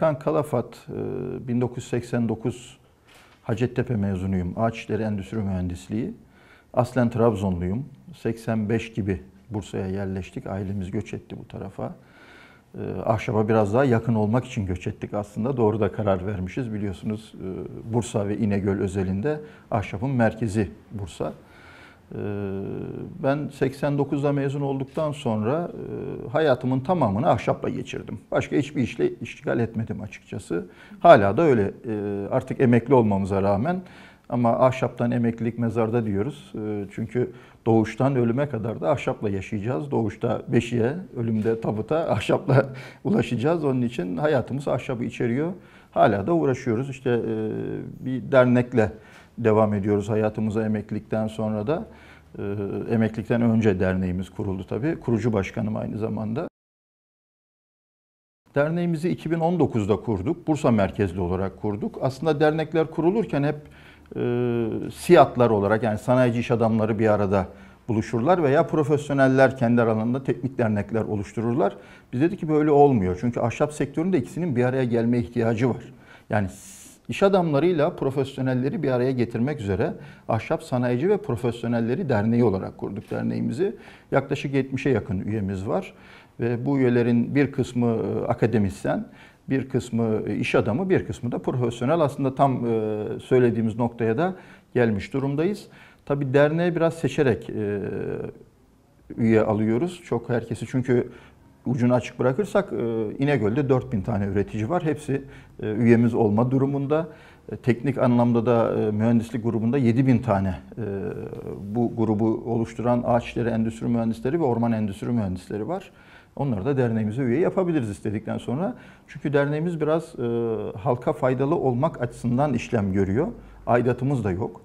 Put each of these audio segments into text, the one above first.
Serkan Kalafat, 1989 e, Hacettepe mezunuyum. Ağaç İşleri Endüstri Mühendisliği. Aslen Trabzonluyum. 85 gibi Bursa'ya yerleştik. Ailemiz göç etti bu tarafa. E, Ahşaba biraz daha yakın olmak için göç ettik aslında. Doğru da karar vermişiz. Biliyorsunuz e, Bursa ve İnegöl özelinde ahşabın merkezi Bursa. Ee, ben 89'da mezun olduktan sonra e, hayatımın tamamını ahşapla geçirdim. Başka hiçbir işle iştigal etmedim açıkçası. Hala da öyle e, artık emekli olmamıza rağmen ama ahşaptan emeklilik mezarda diyoruz. E, çünkü doğuştan ölüme kadar da ahşapla yaşayacağız. Doğuşta beşiğe, ölümde tabuta ahşapla ulaşacağız. Onun için hayatımız ahşabı içeriyor. Hala da uğraşıyoruz. İşte bir dernekle devam ediyoruz hayatımıza emeklilikten sonra da. E, emeklilikten önce derneğimiz kuruldu tabii. Kurucu başkanım aynı zamanda. Derneğimizi 2019'da kurduk. Bursa merkezli olarak kurduk. Aslında dernekler kurulurken hep e, siyatlar olarak yani sanayici iş adamları bir arada buluşurlar veya profesyoneller kendi aralarında teknik dernekler oluştururlar. Biz dedik ki böyle olmuyor. Çünkü ahşap sektöründe ikisinin bir araya gelme ihtiyacı var. Yani İş adamlarıyla profesyonelleri bir araya getirmek üzere Ahşap Sanayici ve Profesyonelleri Derneği olarak kurduk derneğimizi. Yaklaşık 70'e yakın üyemiz var ve bu üyelerin bir kısmı e, akademisyen, bir kısmı e, iş adamı, bir kısmı da profesyonel. Aslında tam e, söylediğimiz noktaya da gelmiş durumdayız. Tabii derneğe biraz seçerek üye alıyoruz. Çok herkesi çünkü ucunu açık bırakırsak e, İnegöl'de 4000 tane üretici var. Hepsi e, üyemiz olma durumunda. E, teknik anlamda da mühendislik grubunda 7000 tane bu grubu oluşturan ağaçları endüstri mühendisleri ve orman endüstri mühendisleri var. Onları da derneğimize üye yapabiliriz istedikten sonra. Çünkü derneğimiz biraz halka faydalı olmak açısından işlem görüyor. Aidatımız da yok.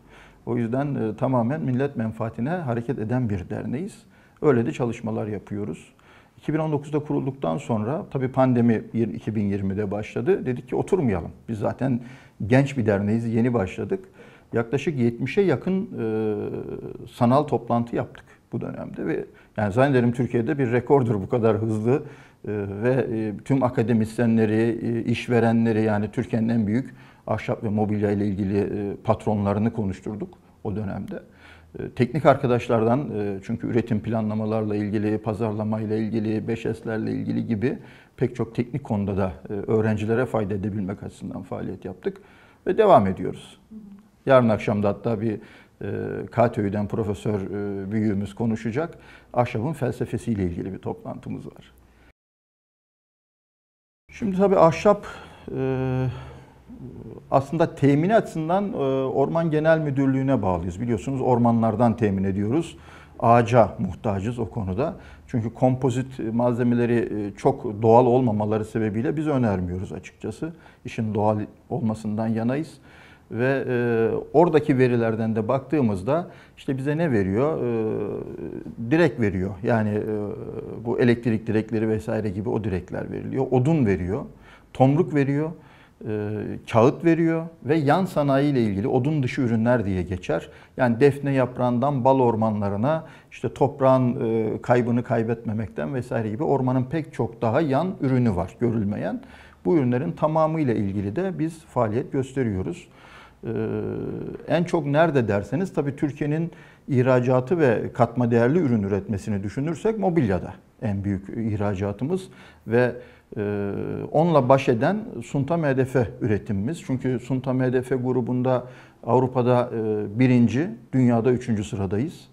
O yüzden tamamen millet menfaatine hareket eden bir derneğiz. Öyle de çalışmalar yapıyoruz. 2019'da kurulduktan sonra tabii pandemi 2020'de başladı. Dedik ki oturmayalım. Biz zaten genç bir derneğiz, yeni başladık. Yaklaşık 70'e yakın e, sanal toplantı yaptık bu dönemde ve yani zannederim Türkiye'de bir rekordur bu kadar hızlı e, ve e, tüm akademisyenleri, e, işverenleri yani Türkiye'nin en büyük ahşap ve mobilya ile ilgili e, patronlarını konuşturduk o dönemde. Ee, teknik arkadaşlardan e, çünkü üretim planlamalarla ilgili, pazarlamayla ilgili, 5S'lerle ilgili gibi pek çok teknik konuda da e, öğrencilere fayda edebilmek açısından faaliyet yaptık ve devam ediyoruz. Yarın akşam da hatta bir e, KTÜ'den profesör büyüğümüz konuşacak. Ahşabın felsefesiyle ilgili bir toplantımız var. Şimdi tabii ahşap aslında temin açısından e, Orman Genel Müdürlüğü'ne bağlıyız. Biliyorsunuz ormanlardan temin ediyoruz. Ağaca muhtacız o konuda. Çünkü kompozit malzemeleri e, çok doğal olmamaları sebebiyle biz önermiyoruz açıkçası. İşin doğal olmasından yanayız. Ve e, oradaki verilerden de baktığımızda işte bize ne veriyor? E, direk veriyor. Yani e, bu elektrik direkleri vesaire gibi o direkler veriliyor. Odun veriyor. Tomruk veriyor. E, kağıt veriyor ve yan sanayi ile ilgili odun dışı ürünler diye geçer. Yani defne yaprağından bal ormanlarına işte toprağın e, kaybını kaybetmemekten vesaire gibi ormanın pek çok daha yan ürünü var görülmeyen. Bu ürünlerin tamamıyla ilgili de biz faaliyet gösteriyoruz. E, en çok nerede derseniz tabii Türkiye'nin ihracatı ve katma değerli ürün üretmesini düşünürsek mobilyada en büyük ihracatımız ve ee, onunla baş eden Suntam HDF üretimimiz. Çünkü sunta MDF grubunda Avrupa'da e, birinci, dünyada üçüncü sıradayız.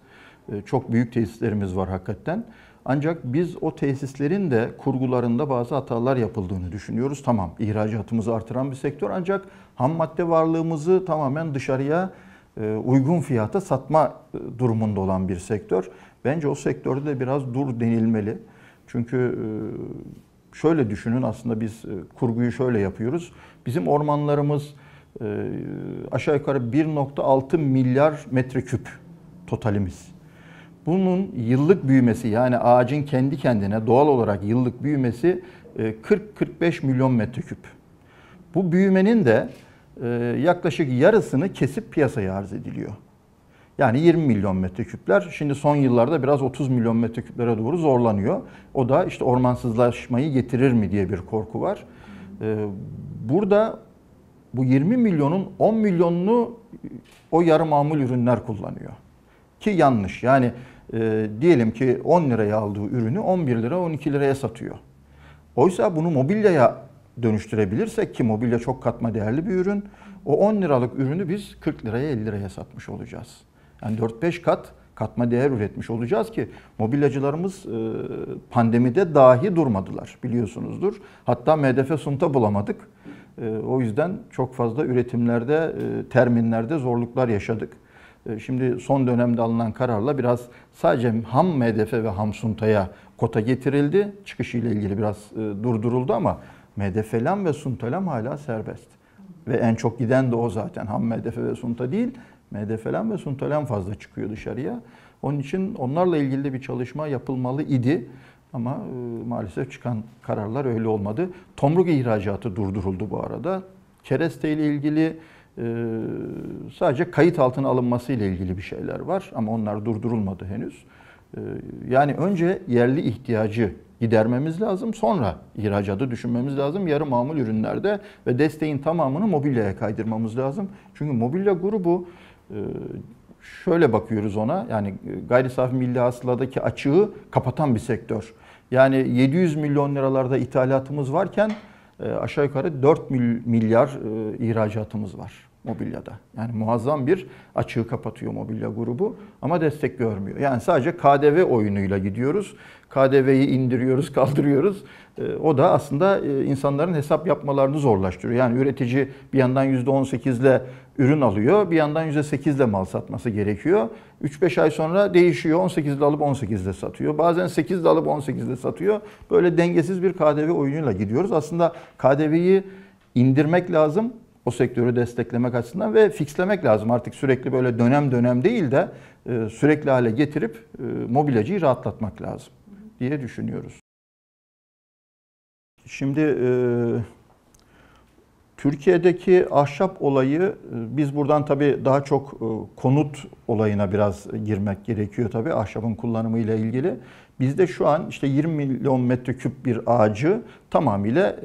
E, çok büyük tesislerimiz var hakikaten. Ancak biz o tesislerin de kurgularında bazı hatalar yapıldığını düşünüyoruz. Tamam ihracatımızı artıran bir sektör ancak ham madde varlığımızı tamamen dışarıya e, uygun fiyata satma durumunda olan bir sektör. Bence o sektörde de biraz dur denilmeli. Çünkü şöyle düşünün aslında biz e, kurguyu şöyle yapıyoruz. Bizim ormanlarımız e, aşağı yukarı 1.6 milyar metreküp totalimiz. Bunun yıllık büyümesi yani ağacın kendi kendine doğal olarak yıllık büyümesi 40-45 e, milyon metreküp. Bu büyümenin de yaklaşık yarısını kesip piyasaya arz ediliyor. Yani 20 milyon metreküpler şimdi son yıllarda biraz 30 milyon metreküplere doğru zorlanıyor. O da işte ormansızlaşmayı getirir mi diye bir korku var. Ee, burada bu 20 milyonun 10 milyonunu o yarı mamul ürünler kullanıyor. Ki yanlış yani e, diyelim ki 10 liraya aldığı ürünü 11 lira 12 liraya satıyor. Oysa bunu mobilyaya dönüştürebilirsek ki mobilya çok katma değerli bir ürün. O 10 liralık ürünü biz 40 liraya 50 liraya satmış olacağız. Yani 4-5 kat katma değer üretmiş olacağız ki mobilyacılarımız e, pandemide dahi durmadılar biliyorsunuzdur. Hatta MDF sunta bulamadık. E, o yüzden çok fazla üretimlerde, e, terminlerde zorluklar yaşadık. Şimdi son dönemde alınan kararla biraz sadece ham MDF ve ham suntaya kota getirildi. ile ilgili biraz durduruldu ama MDF ve suntalam hala serbest. Ve en çok giden de o zaten ham MDF ve sunta değil, falan ve Suntelen fazla çıkıyor dışarıya. Onun için onlarla ilgili de bir çalışma yapılmalı idi. Ama e, maalesef çıkan kararlar öyle olmadı. Tomruk ihracatı durduruldu bu arada. Kereste ile ilgili e, sadece kayıt altına alınması ile ilgili bir şeyler var ama onlar durdurulmadı henüz. E, yani önce yerli ihtiyacı gidermemiz lazım. Sonra ihracatı düşünmemiz lazım. Yarı mamul ürünlerde ve desteğin tamamını mobilyaya kaydırmamız lazım. Çünkü mobilya grubu ee, şöyle bakıyoruz ona yani gayri safi milli hasıladaki açığı kapatan bir sektör. Yani 700 milyon liralarda ithalatımız varken e, aşağı yukarı 4 milyar e, ihracatımız var mobilyada. Yani muazzam bir açığı kapatıyor mobilya grubu ama destek görmüyor. Yani sadece KDV oyunuyla gidiyoruz. KDV'yi indiriyoruz, kaldırıyoruz. Ee, o da aslında e, insanların hesap yapmalarını zorlaştırıyor. Yani üretici bir yandan %18 ile ürün alıyor, bir yandan %8 ile mal satması gerekiyor. 3-5 ay sonra değişiyor. 18 ile alıp 18 ile satıyor. Bazen 8 ile alıp 18 ile satıyor. Böyle dengesiz bir KDV oyunuyla gidiyoruz. Aslında KDV'yi indirmek lazım o sektörü desteklemek açısından ve fixlemek lazım. Artık sürekli böyle dönem dönem değil de e, sürekli hale getirip e, mobilyacıyı rahatlatmak lazım diye düşünüyoruz. Şimdi e, Türkiye'deki ahşap olayı e, biz buradan tabii daha çok e, konut olayına biraz girmek gerekiyor tabii ahşabın kullanımı ile ilgili. Bizde şu an işte 20 milyon metreküp bir ağacı tamamıyla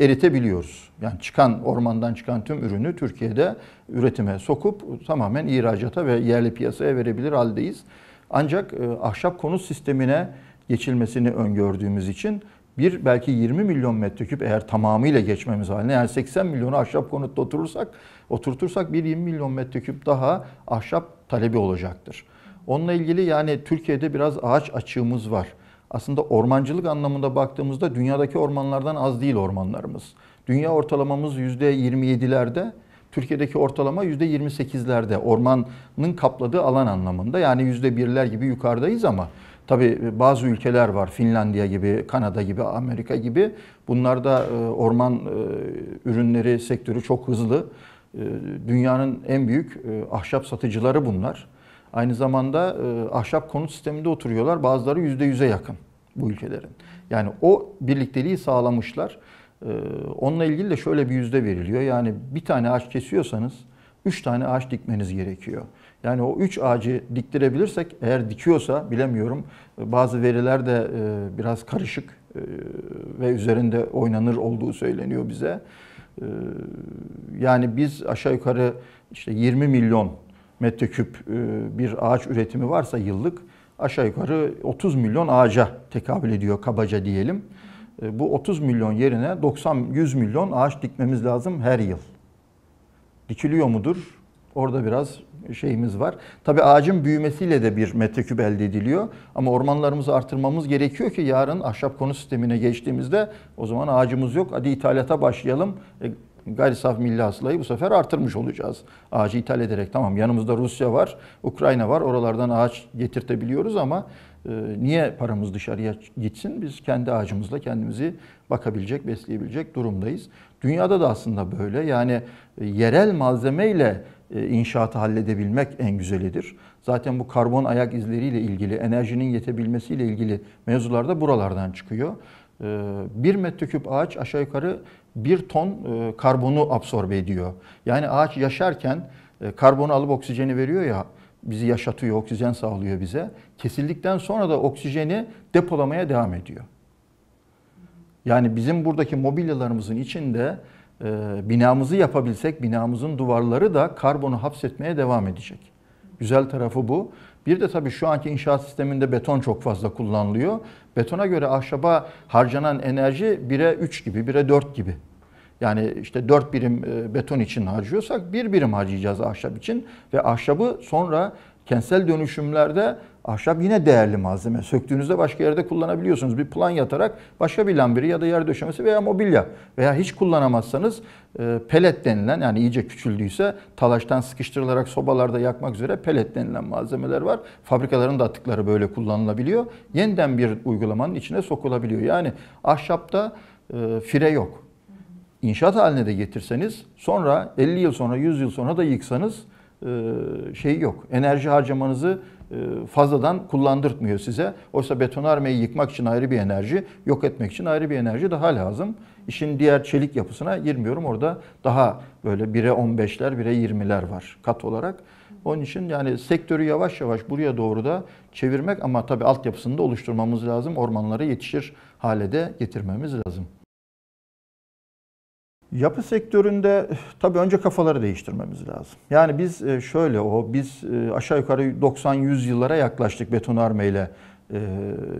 e, eritebiliyoruz. Yani çıkan ormandan çıkan tüm ürünü Türkiye'de üretime sokup tamamen ihracata ve yerli piyasaya verebilir haldeyiz. Ancak e, ahşap konut sistemine geçilmesini öngördüğümüz için bir belki 20 milyon metreküp eğer tamamıyla geçmemiz haline yani 80 milyonu ahşap konutta oturursak oturtursak bir 20 milyon metreküp daha ahşap talebi olacaktır. Onunla ilgili yani Türkiye'de biraz ağaç açığımız var. Aslında ormancılık anlamında baktığımızda dünyadaki ormanlardan az değil ormanlarımız. Dünya ortalamamız %27'lerde, Türkiye'deki ortalama %28'lerde. Ormanın kapladığı alan anlamında yani %1'ler gibi yukarıdayız ama Tabii e, bazı ülkeler var Finlandiya gibi, Kanada gibi, Amerika gibi. Bunlarda e, orman e, ürünleri sektörü çok hızlı. Dünyanın en büyük ahşap satıcıları bunlar. Aynı zamanda ahşap konut sisteminde oturuyorlar. Bazıları %100'e yakın bu ülkelerin. Yani o birlikteliği sağlamışlar. Onunla ilgili de şöyle bir yüzde veriliyor. Yani bir tane ağaç kesiyorsanız üç tane ağaç dikmeniz gerekiyor. Yani o üç ağacı diktirebilirsek eğer dikiyorsa bilemiyorum bazı veriler de e, biraz karışık e, ve üzerinde oynanır olduğu söyleniyor bize. E, yani biz aşağı yukarı işte 20 milyon metreküp bir ağaç üretimi varsa yıllık aşağı yukarı 30 milyon ağaca tekabül ediyor kabaca diyelim. bu 30 milyon yerine 90-100 milyon ağaç dikmemiz lazım her yıl. Dikiliyor mudur? Orada biraz şeyimiz var. Tabii ağacın büyümesiyle de bir metreküp elde ediliyor. Ama ormanlarımızı artırmamız gerekiyor ki yarın ahşap konu sistemine geçtiğimizde o zaman ağacımız yok. Hadi ithalata başlayalım. E, gayri saf milli hasılayı bu sefer artırmış olacağız. Ağacı ithal ederek tamam yanımızda Rusya var, Ukrayna var. Oralardan ağaç getirtebiliyoruz ama e, niye paramız dışarıya gitsin? Biz kendi ağacımızla kendimizi bakabilecek, besleyebilecek durumdayız. Dünyada da aslında böyle. Yani e, yerel malzemeyle e, inşaatı halledebilmek en güzelidir. Zaten bu karbon ayak izleriyle ilgili, enerjinin yetebilmesiyle ilgili mevzular da buralardan çıkıyor. Ee, bir metreküp ağaç aşağı yukarı bir ton e, karbonu absorbe ediyor. Yani ağaç yaşarken e, karbonu alıp oksijeni veriyor ya bizi yaşatıyor, oksijen sağlıyor bize. Kesildikten sonra da oksijeni depolamaya devam ediyor. Yani bizim buradaki mobilyalarımızın içinde e, binamızı yapabilsek binamızın duvarları da karbonu hapsetmeye devam edecek. Güzel tarafı bu. Bir de tabii şu anki inşaat sisteminde beton çok fazla kullanılıyor. Betona göre ahşaba harcanan enerji 1'e 3 gibi, 1'e 4 gibi. Yani işte 4 birim e, beton için harcıyorsak 1 birim harcayacağız ahşap için ve ahşabı sonra kentsel dönüşümlerde Ahşap yine değerli malzeme. Söktüğünüzde başka yerde kullanabiliyorsunuz. Bir plan yatarak başka bir lambiri ya da yer döşemesi veya mobilya veya hiç kullanamazsanız e, pelet denilen yani iyice küçüldüyse talaştan sıkıştırılarak sobalarda yakmak üzere pelet denilen malzemeler var. Fabrikaların da atıkları böyle kullanılabiliyor. Yeniden bir uygulamanın içine sokulabiliyor. Yani ahşapta e, fire yok. İnşaat haline de getirseniz sonra 50 yıl sonra 100 yıl sonra da yıksanız e, şey yok. Enerji harcamanızı e, fazladan kullandırtmıyor size. Oysa betonarmeyi yıkmak için ayrı bir enerji, yok etmek için ayrı bir enerji daha lazım. İşin diğer çelik yapısına girmiyorum. Orada daha böyle 1'e 15'ler, 1'e 20'ler var kat olarak. Onun için yani sektörü yavaş yavaş buraya doğru da çevirmek ama tabii altyapısını da oluşturmamız lazım. Ormanlara yetişir hale de getirmemiz lazım. Yapı sektöründe tabii önce kafaları değiştirmemiz lazım. Yani biz e, şöyle o biz e, aşağı yukarı 90-100 yıllara yaklaştık betonarmeyle e,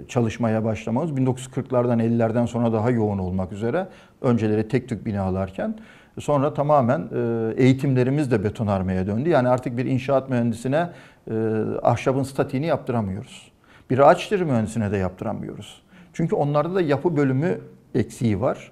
çalışmaya başlamamız. 1940'lardan 50'lerden sonra daha yoğun olmak üzere. Önceleri tek tük binalarken sonra tamamen eğitimlerimiz de betonarmeye döndü. Yani artık bir inşaat mühendisine ahşabın statiğini yaptıramıyoruz. Bir ağaçları mühendisine de yaptıramıyoruz. Çünkü onlarda da yapı bölümü eksiği var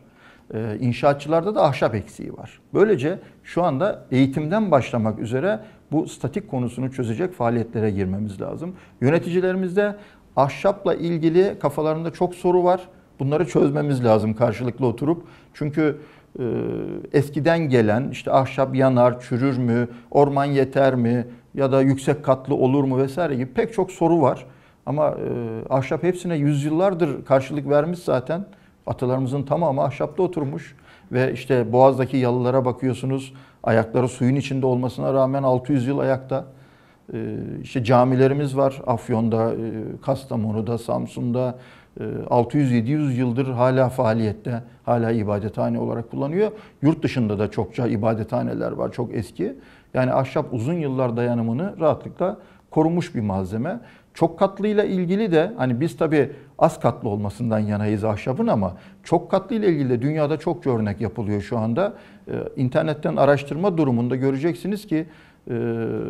e, inşaatçılarda da ahşap eksiği var. Böylece şu anda eğitimden başlamak üzere bu statik konusunu çözecek faaliyetlere girmemiz lazım. Yöneticilerimizde ahşapla ilgili kafalarında çok soru var. Bunları çözmemiz lazım karşılıklı oturup. Çünkü e, eskiden gelen işte ahşap yanar, çürür mü, orman yeter mi ya da yüksek katlı olur mu vesaire gibi pek çok soru var. Ama e, ahşap hepsine yüzyıllardır karşılık vermiş zaten. Atalarımızın tamamı ahşapta oturmuş ve işte Boğaz'daki yalılara bakıyorsunuz. Ayakları suyun içinde olmasına rağmen 600 yıl ayakta. Ee, işte camilerimiz var Afyon'da, e, Kastamonu'da, Samsun'da. 600-700 e, yıldır hala faaliyette, hala ibadethane olarak kullanıyor. Yurt dışında da çokça ibadethaneler var, çok eski. Yani ahşap uzun yıllar dayanımını rahatlıkla korumuş bir malzeme. Çok katlıyla ilgili de hani biz tabii az katlı olmasından yanayız ahşabın ama çok katlı ile ilgili de dünyada çok örnek yapılıyor şu anda. Ee, internetten araştırma durumunda göreceksiniz ki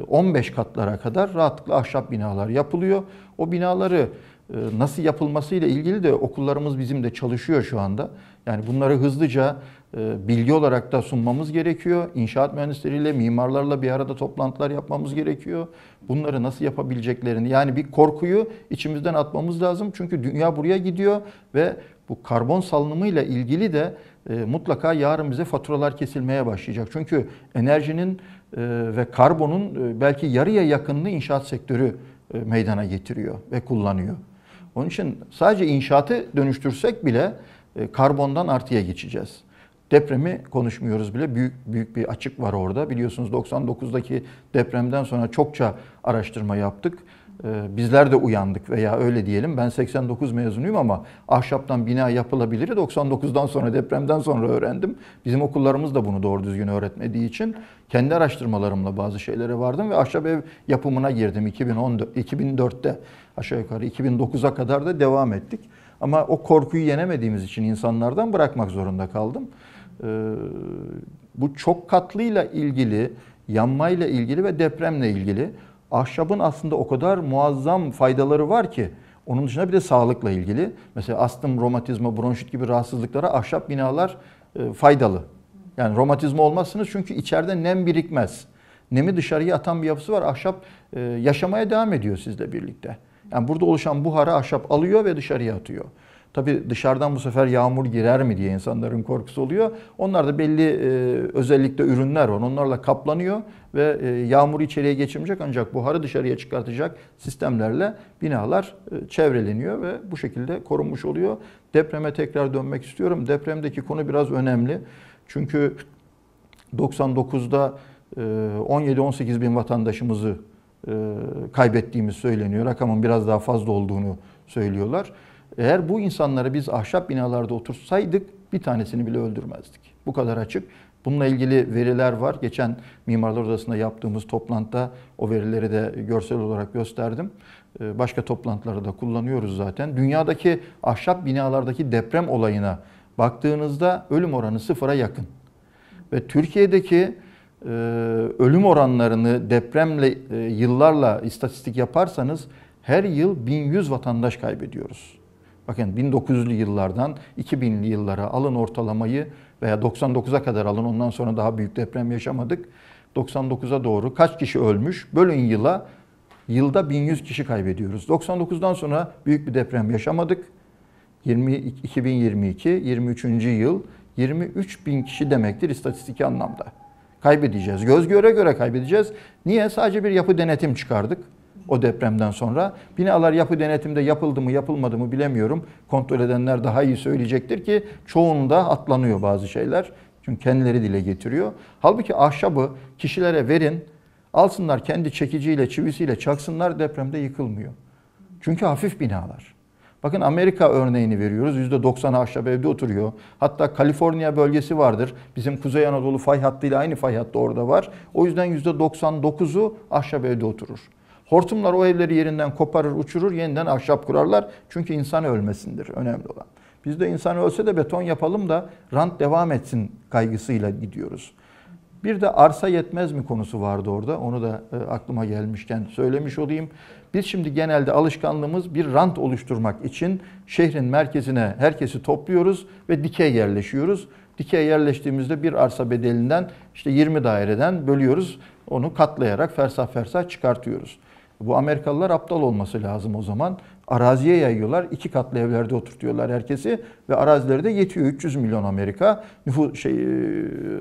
15 e, katlara kadar rahatlıkla ahşap binalar yapılıyor. O binaları e, nasıl yapılması ile ilgili de okullarımız bizim de çalışıyor şu anda. Yani bunları hızlıca e, bilgi olarak da sunmamız gerekiyor. İnşaat mühendisleriyle, mimarlarla bir arada toplantılar yapmamız gerekiyor. Bunları nasıl yapabileceklerini yani bir korkuyu içimizden atmamız lazım. Çünkü dünya buraya gidiyor ve bu karbon salınımıyla ilgili de e, mutlaka yarın bize faturalar kesilmeye başlayacak. Çünkü enerjinin e, ve karbonun belki yarıya yakınını inşaat sektörü meydana getiriyor ve kullanıyor. Onun için sadece inşaatı dönüştürsek bile karbondan artıya geçeceğiz. Depremi konuşmuyoruz bile. Büyük büyük bir açık var orada. Biliyorsunuz 99'daki depremden sonra çokça araştırma yaptık. Ee, bizler de uyandık veya öyle diyelim. Ben 89 mezunuyum ama ahşaptan bina yapılabilir. 99'dan sonra depremden sonra öğrendim. Bizim okullarımız da bunu doğru düzgün öğretmediği için kendi araştırmalarımla bazı şeylere vardım ve ahşap ev yapımına girdim 2014 2004'te aşağı yukarı 2009'a kadar da devam ettik. Ama o korkuyu yenemediğimiz için insanlardan bırakmak zorunda kaldım. Ee, bu çok katlıyla ilgili, yanmayla ilgili ve depremle ilgili ahşabın aslında o kadar muazzam faydaları var ki onun dışında bir de sağlıkla ilgili. Mesela astım, romatizma, bronşit gibi rahatsızlıklara ahşap binalar e, faydalı. Yani romatizma olmazsınız çünkü içeride nem birikmez. Nemi dışarıya atan bir yapısı var. Ahşap e, yaşamaya devam ediyor sizle birlikte. Yani burada oluşan buharı ahşap alıyor ve dışarıya atıyor. Tabi dışarıdan bu sefer yağmur girer mi diye insanların korkusu oluyor. Onlar da belli e, özellikle ürünler var. Onlarla kaplanıyor ve e, yağmuru içeriye geçirmeyecek ancak buharı dışarıya çıkartacak sistemlerle binalar e, çevreleniyor ve bu şekilde korunmuş oluyor. Depreme tekrar dönmek istiyorum. Depremdeki konu biraz önemli. Çünkü 99'da 17-18 e, bin vatandaşımızı e, kaybettiğimiz söyleniyor. Rakamın biraz daha fazla olduğunu söylüyorlar. Eğer bu insanları biz ahşap binalarda otursaydık bir tanesini bile öldürmezdik. Bu kadar açık. Bununla ilgili veriler var. Geçen Mimarlar Odası'nda yaptığımız toplantıda o verileri de görsel olarak gösterdim. Ee, başka toplantılarda da kullanıyoruz zaten. Dünyadaki ahşap binalardaki deprem olayına baktığınızda ölüm oranı sıfıra yakın. Ve Türkiye'deki e, ölüm oranlarını depremle e, yıllarla istatistik yaparsanız her yıl 1100 vatandaş kaybediyoruz. Bakın 1900'lü yıllardan 2000'li yıllara alın ortalamayı veya 99'a kadar alın ondan sonra daha büyük deprem yaşamadık. 99'a doğru kaç kişi ölmüş? Bölün yıla. Yılda 1100 kişi kaybediyoruz. 99'dan sonra büyük bir deprem yaşamadık. 20, 2022 23. yıl 23 bin kişi demektir istatistik anlamda. Kaybedeceğiz. Göz göre göre kaybedeceğiz. Niye? Sadece bir yapı denetim çıkardık o depremden sonra. Binalar yapı denetimde yapıldı mı yapılmadı mı bilemiyorum. Kontrol edenler daha iyi söyleyecektir ki çoğunda atlanıyor bazı şeyler. Çünkü kendileri dile getiriyor. Halbuki ahşabı kişilere verin, alsınlar kendi çekiciyle, çivisiyle çaksınlar depremde yıkılmıyor. Çünkü hafif binalar. Bakın Amerika örneğini veriyoruz. %90 ahşap evde oturuyor. Hatta Kaliforniya bölgesi vardır. Bizim Kuzey Anadolu fay hattıyla aynı fay hattı orada var. O yüzden %99'u ahşap evde oturur. Hortumlar o evleri yerinden koparır, uçurur, yeniden ahşap kurarlar. Çünkü insan ölmesindir önemli olan. Biz de insan ölse de beton yapalım da rant devam etsin kaygısıyla gidiyoruz. Bir de arsa yetmez mi konusu vardı orada. Onu da e, aklıma gelmişken söylemiş olayım. Biz şimdi genelde alışkanlığımız bir rant oluşturmak için şehrin merkezine herkesi topluyoruz ve dikey yerleşiyoruz. Dikey yerleştiğimizde bir arsa bedelinden işte 20 daireden bölüyoruz. Onu katlayarak fersah fersah çıkartıyoruz. Bu Amerikalılar aptal olması lazım o zaman. Araziye yayıyorlar. iki katlı evlerde oturtuyorlar herkesi ve arazileri de yetiyor. 300 milyon Amerika. Nüfus şey e,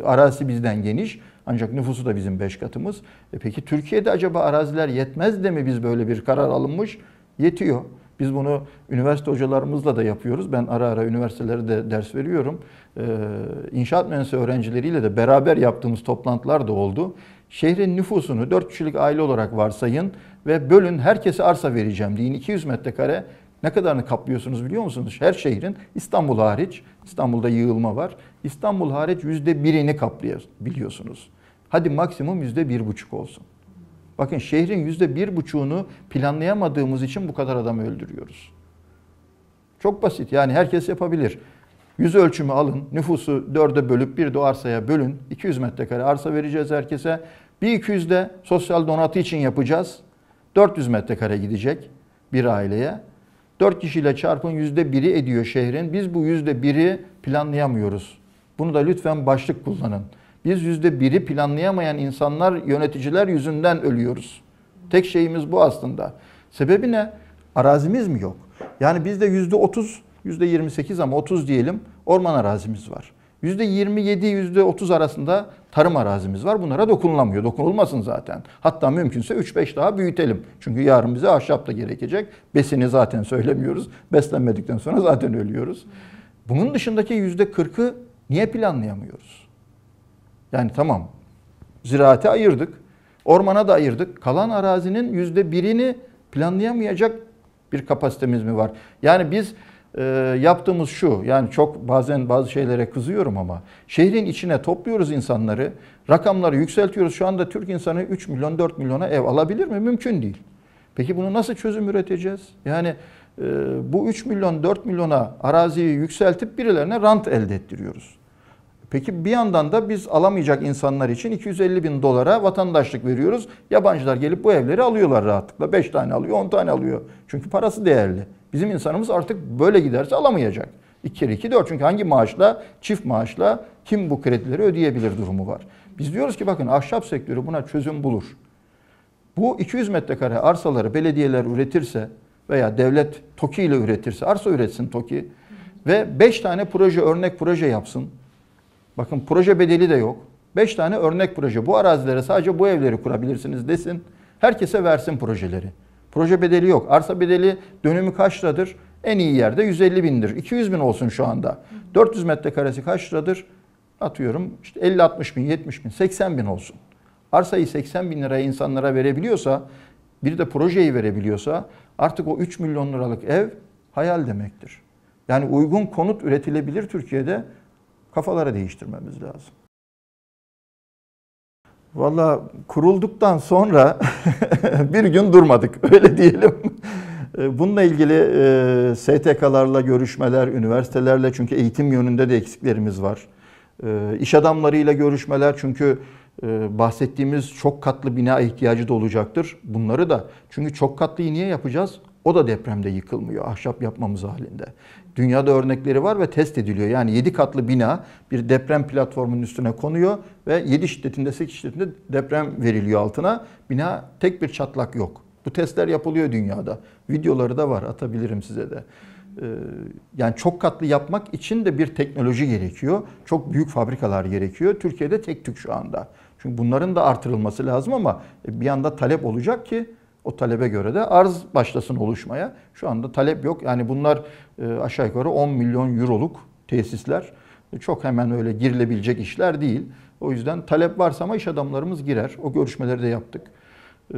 arazi bizden geniş. Ancak nüfusu da bizim 5 katımız. E peki Türkiye'de acaba araziler yetmez de mi biz böyle bir karar alınmış? Yetiyor. Biz bunu üniversite hocalarımızla da yapıyoruz. Ben ara ara üniversitelere de ders veriyorum. Ee, inşaat mühendisi öğrencileriyle de beraber yaptığımız toplantılar da oldu. Şehrin nüfusunu 4 kişilik aile olarak varsayın ve bölün herkese arsa vereceğim deyin. 200 metrekare ne kadarını kaplıyorsunuz biliyor musunuz? Her şehrin İstanbul hariç, İstanbul'da yığılma var. İstanbul hariç yüzde birini kaplayabiliyorsunuz. Hadi maksimum yüzde bir buçuk olsun. Bakın şehrin yüzde bir buçuğunu planlayamadığımız için bu kadar adam öldürüyoruz. Çok basit yani herkes yapabilir. Yüz ölçümü alın, nüfusu dörde bölüp bir de arsaya bölün. 200 metrekare arsa vereceğiz herkese. Bir 1200'de sosyal donatı için yapacağız. 400 metrekare gidecek bir aileye. 4 kişiyle çarpın %1'i ediyor şehrin. Biz bu %1'i planlayamıyoruz. Bunu da lütfen başlık kullanın. Biz %1'i planlayamayan insanlar yöneticiler yüzünden ölüyoruz. Tek şeyimiz bu aslında. Sebebi ne? Arazimiz mi yok? Yani bizde %30, %28 ama 30 diyelim orman arazimiz var. %27 %30 arasında tarım arazimiz var. Bunlara dokunulamıyor. Dokunulmasın zaten. Hatta mümkünse 3-5 daha büyütelim. Çünkü yarın bize ahşap da gerekecek. Besini zaten söylemiyoruz. Beslenmedikten sonra zaten ölüyoruz. Bunun dışındaki %40'ı niye planlayamıyoruz? Yani tamam ziraate ayırdık. Ormana da ayırdık. Kalan arazinin %1'ini planlayamayacak bir kapasitemiz mi var? Yani biz e, yaptığımız şu. Yani çok bazen bazı şeylere kızıyorum ama şehrin içine topluyoruz insanları. Rakamları yükseltiyoruz. Şu anda Türk insanı 3 milyon 4 milyona ev alabilir mi? Mümkün değil. Peki bunu nasıl çözüm üreteceğiz? Yani e, bu 3 milyon 4 milyona araziyi yükseltip birilerine rant elde ettiriyoruz. Peki bir yandan da biz alamayacak insanlar için 250 bin dolara vatandaşlık veriyoruz. Yabancılar gelip bu evleri alıyorlar rahatlıkla. 5 tane alıyor, 10 tane alıyor. Çünkü parası değerli. Bizim insanımız artık böyle giderse alamayacak. 2 kere 2 4 çünkü hangi maaşla çift maaşla kim bu kredileri ödeyebilir durumu var. Biz diyoruz ki bakın ahşap sektörü buna çözüm bulur. Bu 200 metrekare arsaları belediyeler üretirse veya devlet TOKİ ile üretirse arsa üretsin TOKİ ve 5 tane proje örnek proje yapsın. Bakın proje bedeli de yok. 5 tane örnek proje bu arazilere sadece bu evleri kurabilirsiniz desin. Herkese versin projeleri. Proje bedeli yok. Arsa bedeli dönümü kaç liradır? En iyi yerde 150 bindir. 200 bin olsun şu anda. 400 metrekaresi kaç liradır? Atıyorum işte 50-60 bin, 70 bin, 80 bin olsun. Arsayı 80 bin liraya insanlara verebiliyorsa, bir de projeyi verebiliyorsa artık o 3 milyon liralık ev hayal demektir. Yani uygun konut üretilebilir Türkiye'de kafalara değiştirmemiz lazım. Valla kurulduktan sonra bir gün durmadık öyle diyelim. E, bununla ilgili e, STK'larla görüşmeler, üniversitelerle çünkü eğitim yönünde de eksiklerimiz var. E, iş adamlarıyla görüşmeler çünkü e, bahsettiğimiz çok katlı bina ihtiyacı da olacaktır. Bunları da çünkü çok katlıyı niye yapacağız? O da depremde yıkılmıyor ahşap yapmamız halinde. Dünyada örnekleri var ve test ediliyor. Yani 7 katlı bina bir deprem platformunun üstüne konuyor ve 7 şiddetinde 8 şiddetinde deprem veriliyor altına. Bina tek bir çatlak yok. Bu testler yapılıyor dünyada. Videoları da var atabilirim size de. Ee, yani çok katlı yapmak için de bir teknoloji gerekiyor. Çok büyük fabrikalar gerekiyor. Türkiye'de tek tük şu anda. Çünkü bunların da artırılması lazım ama bir yanda talep olacak ki o talebe göre de arz başlasın oluşmaya. Şu anda talep yok. Yani bunlar e, aşağı yukarı 10 milyon euroluk tesisler. E, çok hemen öyle girilebilecek işler değil. O yüzden talep varsa ama iş adamlarımız girer. O görüşmeleri de yaptık. E,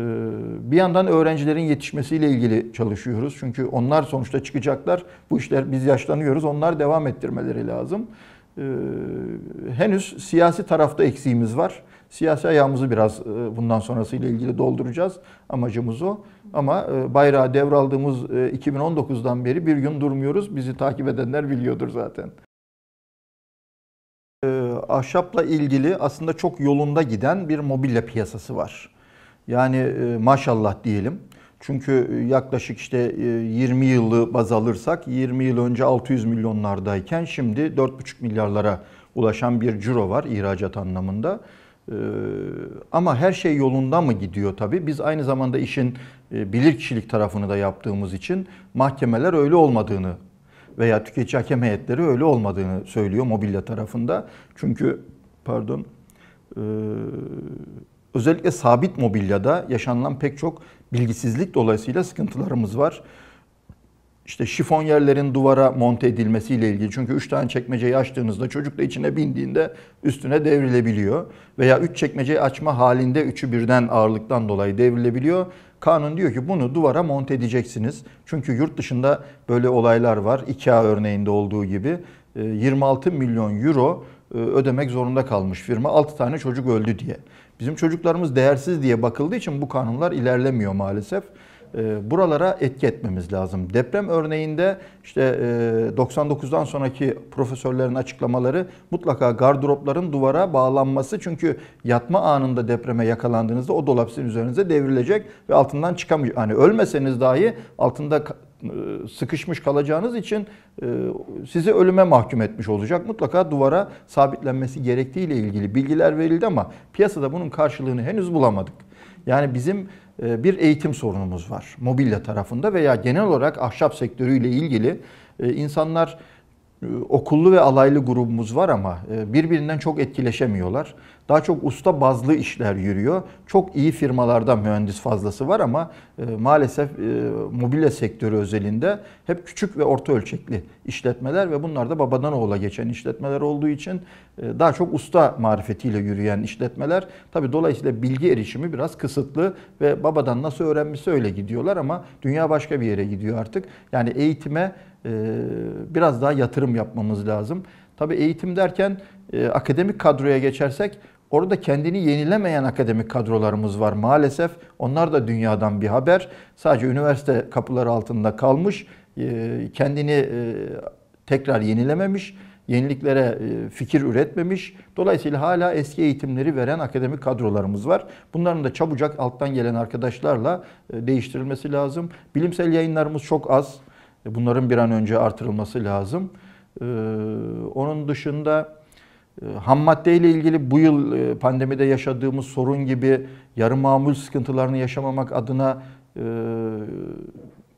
bir yandan öğrencilerin yetişmesiyle ilgili çalışıyoruz. Çünkü onlar sonuçta çıkacaklar. Bu işler biz yaşlanıyoruz. Onlar devam ettirmeleri lazım. Henüz siyasi tarafta eksiğimiz var. Siyasi ayağımızı biraz e, bundan sonrası ile ilgili dolduracağız. Amacımız o. Ama e, bayrağı devraldığımız 2019'dan e, beri bir gün durmuyoruz. Bizi takip edenler biliyordur zaten. Ahşapla ilgili aslında çok yolunda giden bir mobilya piyasası var. Yani maşallah diyelim. Çünkü yaklaşık işte 20 yılı baz alırsak 20 yıl önce 600 milyonlardayken şimdi 4,5 milyarlara ulaşan bir ciro var ihracat anlamında. Ee, ama her şey yolunda mı gidiyor tabii. Biz aynı zamanda işin e, bilirkişilik tarafını da yaptığımız için mahkemeler öyle olmadığını veya tüketici hakem heyetleri öyle olmadığını söylüyor mobilya tarafında. Çünkü pardon e, özellikle sabit mobilyada yaşanılan pek çok bilgisizlik dolayısıyla sıkıntılarımız var işte şifonyerlerin duvara monte edilmesiyle ilgili. Çünkü 3 tane çekmeceyi açtığınızda çocuk da içine bindiğinde üstüne devrilebiliyor. Veya 3 çekmeceyi açma halinde üçü birden ağırlıktan dolayı devrilebiliyor. Kanun diyor ki bunu duvara monte edeceksiniz. Çünkü yurt dışında böyle olaylar var. IKEA örneğinde olduğu gibi 26 ee, milyon euro e, ödemek zorunda kalmış firma 6 tane çocuk öldü diye. Bizim çocuklarımız değersiz diye bakıldığı için bu kanunlar ilerlemiyor maalesef. E, buralara etki etmemiz lazım. Deprem örneğinde işte 99'dan e, sonraki profesörlerin açıklamaları mutlaka gardıropların duvara bağlanması çünkü yatma anında depreme yakalandığınızda o dolap sizin üzerinize devrilecek ve altından çıkamayacak. Hani ölmeseniz dahi altında e, sıkışmış kalacağınız için sizi ölüme mahkum etmiş olacak. Mutlaka duvara sabitlenmesi gerektiğiyle ilgili bilgiler verildi ama piyasada bunun karşılığını henüz bulamadık. Yani bizim e, bir eğitim sorunumuz var mobilya tarafında veya genel olarak ahşap sektörüyle ilgili e, insanlar e, okullu ve alaylı grubumuz var ama birbirinden çok etkileşemiyorlar. Daha çok usta bazlı işler yürüyor. Çok iyi firmalarda mühendis fazlası var ama e, maalesef e, mobilya sektörü özelinde hep küçük ve orta ölçekli işletmeler ve bunlar da babadan oğula geçen işletmeler olduğu için e, daha çok usta marifetiyle yürüyen işletmeler. Tabi dolayısıyla bilgi erişimi biraz kısıtlı ve babadan nasıl öğrenmişse öyle gidiyorlar ama dünya başka bir yere gidiyor artık. Yani eğitime biraz daha yatırım yapmamız lazım. Tabi eğitim derken akademik kadroya geçersek Orada kendini yenilemeyen akademik kadrolarımız var maalesef. Onlar da dünyadan bir haber. Sadece üniversite kapıları altında kalmış, e, kendini e, tekrar yenilememiş, yeniliklere e, fikir üretmemiş. Dolayısıyla hala eski eğitimleri veren akademik kadrolarımız var. Bunların da çabucak alttan gelen arkadaşlarla değiştirilmesi lazım. Bilimsel yayınlarımız çok az. Bunların bir an önce artırılması lazım. Onun dışında ee, ham maddeyle ilgili bu yıl e, pandemide yaşadığımız sorun gibi yarı mamul sıkıntılarını yaşamamak adına e,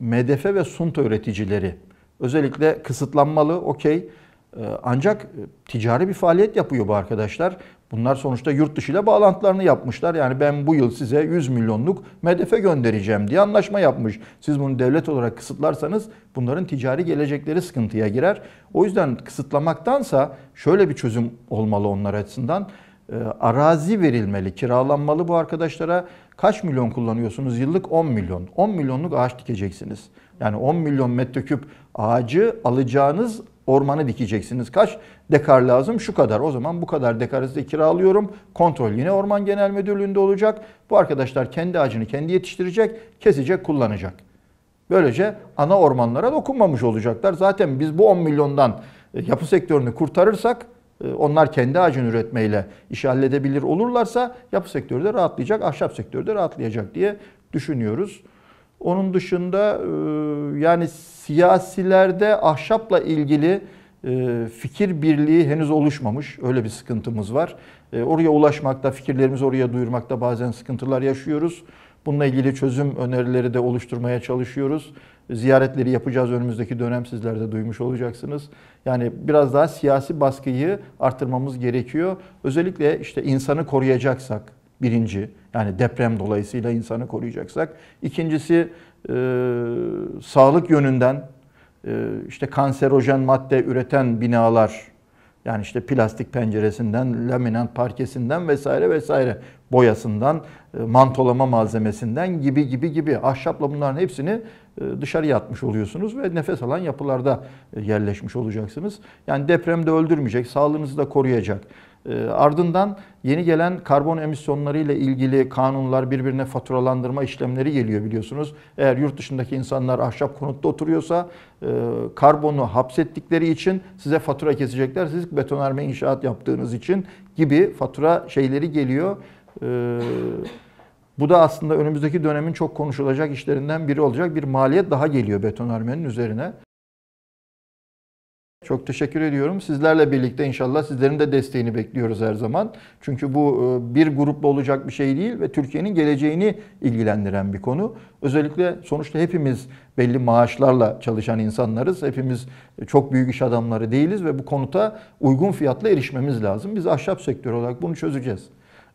MDF ve sunto üreticileri özellikle kısıtlanmalı, okey. Ee, ancak e, ticari bir faaliyet yapıyor bu arkadaşlar. Bunlar sonuçta yurt dışı ile bağlantılarını yapmışlar. Yani ben bu yıl size 100 milyonluk medefe göndereceğim diye anlaşma yapmış. Siz bunu devlet olarak kısıtlarsanız bunların ticari gelecekleri sıkıntıya girer. O yüzden kısıtlamaktansa şöyle bir çözüm olmalı onlar açısından. Ee, arazi verilmeli, kiralanmalı bu arkadaşlara. Kaç milyon kullanıyorsunuz? Yıllık 10 milyon. 10 milyonluk ağaç dikeceksiniz. Yani 10 milyon metreküp ağacı alacağınız ormanı dikeceksiniz. Kaç dekar lazım? Şu kadar. O zaman bu kadar dekarı size kiralıyorum. Kontrol yine Orman Genel Müdürlüğü'nde olacak. Bu arkadaşlar kendi ağacını kendi yetiştirecek, kesecek, kullanacak. Böylece ana ormanlara dokunmamış olacaklar. Zaten biz bu 10 milyondan e, yapı sektörünü kurtarırsak e, onlar kendi ağacını üretmeyle işi halledebilir olurlarsa yapı sektörü de rahatlayacak, ahşap sektörü de rahatlayacak diye düşünüyoruz. Onun dışında e, yani siyasilerde ahşapla ilgili e, fikir birliği henüz oluşmamış. Öyle bir sıkıntımız var. E, oraya ulaşmakta, fikirlerimizi oraya duyurmakta bazen sıkıntılar yaşıyoruz. Bununla ilgili çözüm önerileri de oluşturmaya çalışıyoruz. Ziyaretleri yapacağız önümüzdeki dönem sizler de duymuş olacaksınız. Yani biraz daha siyasi baskıyı artırmamız gerekiyor. Özellikle işte insanı koruyacaksak, Birinci, yani deprem dolayısıyla insanı koruyacaksak. İkincisi, e, sağlık yönünden e, işte kanserojen madde üreten binalar, yani işte plastik penceresinden, laminant parkesinden vesaire vesaire, boyasından, e, mantolama malzemesinden gibi gibi gibi ahşapla bunların hepsini e, dışarıya atmış oluyorsunuz ve nefes alan yapılarda e, yerleşmiş olacaksınız. Yani depremde öldürmeyecek, sağlığınızı da koruyacak ee, ardından yeni gelen karbon emisyonları ile ilgili kanunlar birbirine faturalandırma işlemleri geliyor biliyorsunuz. Eğer yurt dışındaki insanlar ahşap konutta oturuyorsa e, karbonu hapsettikleri için size fatura kesecekler. Siz betonarme inşaat yaptığınız için gibi fatura şeyleri geliyor. Ee, bu da aslında önümüzdeki dönemin çok konuşulacak işlerinden biri olacak. Bir maliyet daha geliyor betonarmenin üzerine. Çok teşekkür ediyorum. Sizlerle birlikte inşallah sizlerin de desteğini bekliyoruz her zaman. Çünkü bu e, bir grupla olacak bir şey değil ve Türkiye'nin geleceğini ilgilendiren bir konu. Özellikle sonuçta hepimiz belli maaşlarla çalışan insanlarız. Hepimiz çok büyük iş adamları değiliz ve bu konuta uygun fiyatla erişmemiz lazım. Biz ahşap sektörü olarak bunu çözeceğiz.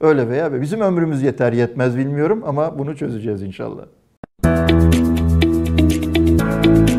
Öyle veya bizim ömrümüz yeter yetmez bilmiyorum ama bunu çözeceğiz inşallah. Müzik